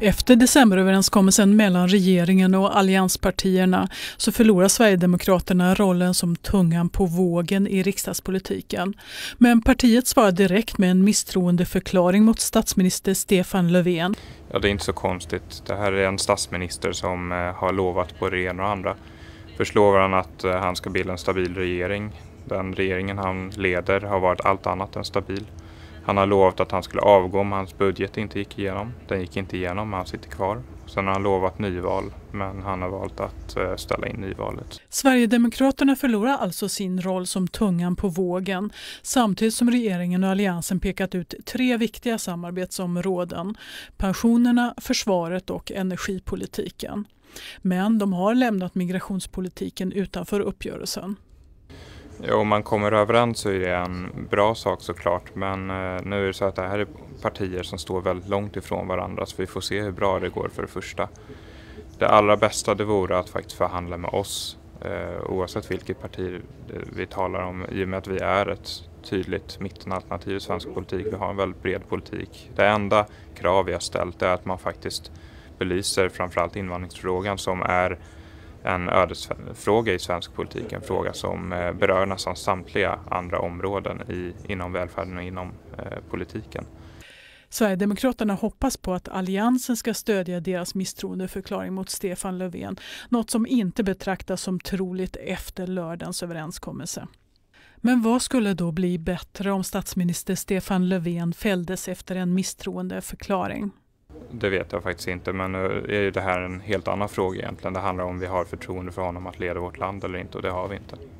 Efter decemberöverenskommelsen mellan regeringen och allianspartierna så förlorar Sverigedemokraterna rollen som tungan på vågen i riksdagspolitiken. Men partiet svarar direkt med en misstroendeförklaring mot statsminister Stefan Löfven. Ja, det är inte så konstigt. Det här är en statsminister som eh, har lovat på det ena och andra. Först lovar han att eh, han ska bilda en stabil regering. Den regeringen han leder har varit allt annat än stabil. Han har lovat att han skulle avgå om hans budget inte gick igenom. Den gick inte igenom, men han sitter kvar. Sen har han lovat nyval, men han har valt att eh, ställa in nyvalet. Sverigedemokraterna förlorar alltså sin roll som tungan på vågen samtidigt som regeringen och alliansen pekat ut tre viktiga samarbetsområden. Pensionerna, försvaret och energipolitiken. Men de har lämnat migrationspolitiken utanför uppgörelsen om man kommer överens så är det en bra sak såklart men eh, nu är det så att det här är partier som står väldigt långt ifrån varandra så vi får se hur bra det går för det första. Det allra bästa det vore att faktiskt förhandla med oss eh, oavsett vilket parti eh, vi talar om i och med att vi är ett tydligt mittenalternativ i svensk politik. Vi har en väldigt bred politik. Det enda krav vi har ställt är att man faktiskt belyser framförallt invandringsfrågan som är en ödesfråga i svensk politik, en fråga som eh, berör nästan samtliga andra områden i, inom välfärden och inom eh, politiken. Sverigedemokraterna hoppas på att Alliansen ska stödja deras misstroendeförklaring mot Stefan Löfven, något som inte betraktas som troligt efter lördagens överenskommelse. Men vad skulle då bli bättre om statsminister Stefan Löfven fälldes efter en misstroendeförklaring? Det vet jag faktiskt inte, men nu eh, är ju det här en helt annan fråga egentligen. Det handlar om vi har förtroende för honom att leda vårt land eller inte och det har vi inte.